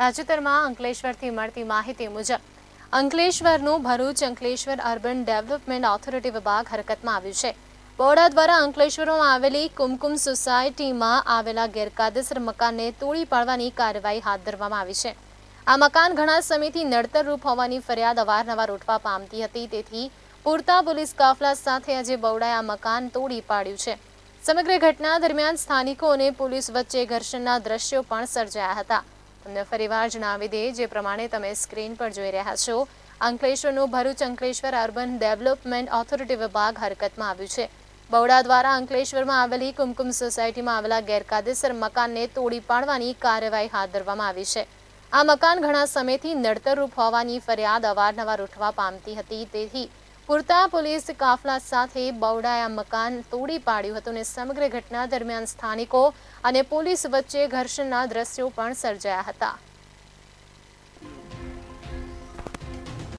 તાજેતરમાં અંકલેશ્વરથી મળતી માહિતી મુજબ અંકલેશ્વરનું Bharuch Ankleshwar urban development authority વિભાગ હરકતમાં આવ્યું છે બોડા દ્વારા અંકલેશ્વરમાં આવેલી કુમકુમ સોસાયટીમાં આવેલા ગેરકાયદેસર મકાનને તોડી પાડવાની કાર્યવાહી હાથ ધરવામાં આવી છે આ મકાન ઘણા સમયથી નડતરરૂપ હોવાની ફરિયાદ અવારનવાર ઉઠવા પામતી હતી તેથી પૂરતા પોલીસ કાફલા સાથે આજે બૌડાએ આ મકાન તોડી પાડ્યું છે સમગ્ર ઘટના દરમિયાન સ્થાનિકો અને પોલીસ વચ્ચે ઘર્ષણના દ્રશ્યો પણ સર્જાયા હતા તમને ફરીવાર જણાવી દઈએ જે પ્રમાણે તમે સ્ક્રીન પર જોઈ રહ્યા છો અંકલેશ્વરનું Bharuch Ankleshwar urban development authority વિભાગ હરકતમાં આવ્યું છે બવડા દ્વારા અંકલેશ્વરમાં આવેલી કુમકુમ સોસાયટીમાં આવેલા ગેરકાયદેસર મકાનને તોડી પાડવાની કાર્યવાહી હાથ ધરવામાં આવી છે આ મકાન ઘણા સમયથી નડતરરૂપ હોવાની ફરિયાદ અવારનવાર ઉઠવા પામતી હતી તેથી પૂરતા પોલીસ કાફલા સાથે બવડાયા મકાન તોડી પાડ્યું હતું અને સમગ્ર ઘટના દરમિયાન સ્થાનિકો અને પોલીસ વચ્ચે ઘર્ષણના દ્રશ્યો પણ સર્જાયા હતા